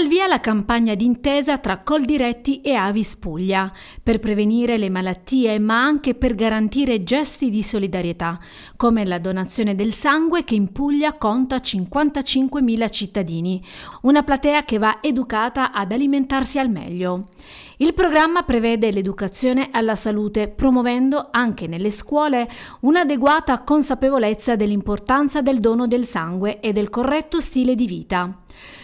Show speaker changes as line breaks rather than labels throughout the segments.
Al via la campagna d'intesa tra Coldiretti e Avis Puglia per prevenire le malattie ma anche per garantire gesti di solidarietà, come la donazione del sangue che in Puglia conta 55.000 cittadini, una platea che va educata ad alimentarsi al meglio. Il programma prevede l'educazione alla salute, promuovendo anche nelle scuole un'adeguata consapevolezza dell'importanza del dono del sangue e del corretto stile di vita.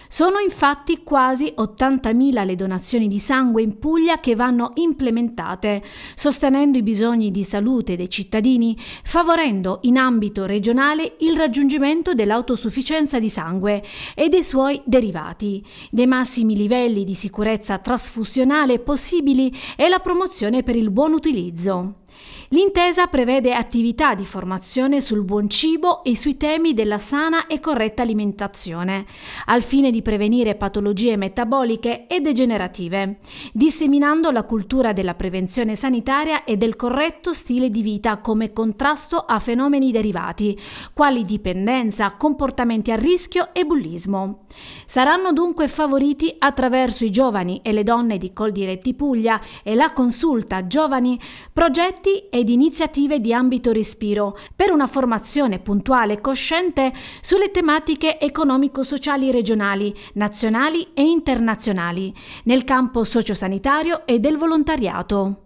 Sono infatti quasi 80.000 le donazioni di sangue in Puglia che vanno implementate, sostenendo i bisogni di salute dei cittadini, favorendo in ambito regionale il raggiungimento dell'autosufficienza di sangue e dei suoi derivati, dei massimi livelli di sicurezza trasfusionale professionale possibili e la promozione per il buon utilizzo. L'intesa prevede attività di formazione sul buon cibo e sui temi della sana e corretta alimentazione, al fine di prevenire patologie metaboliche e degenerative, disseminando la cultura della prevenzione sanitaria e del corretto stile di vita come contrasto a fenomeni derivati, quali dipendenza, comportamenti a rischio e bullismo. Saranno dunque favoriti attraverso i giovani e le donne di Coldiretti Puglia e la consulta giovani progetti ed iniziative di ambito respiro per una formazione puntuale e cosciente sulle tematiche economico-sociali regionali, nazionali e internazionali, nel campo sociosanitario e del volontariato.